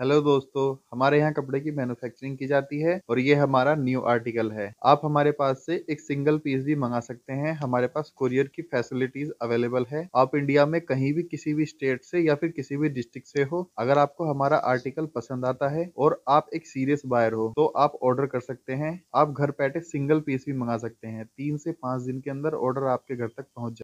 hello दोस्तों हमारे यहाँ कपड़े की मैन्युफैक्चरिंग की जाती है और ये हमारा न्यू आर्टिकल है आप हमारे पास से एक सिंगल पीस भी मंगा सकते हैं हमारे पास कुरियर की फैसिलिटीज अवेलेबल है आप इंडिया में कहीं भी किसी भी स्टेट से या फिर किसी भी डिस्ट्रिक्ट से हो अगर आपको हमारा आर्टिकल पसंद आता है और आप एक सीरियस बायर हो तो आप ऑर्डर कर सकते हैं आप घर बैठे सिंगल पीस भी मंगा सकते हैं तीन से पाँच दिन के अंदर ऑर्डर आपके घर तक पहुँच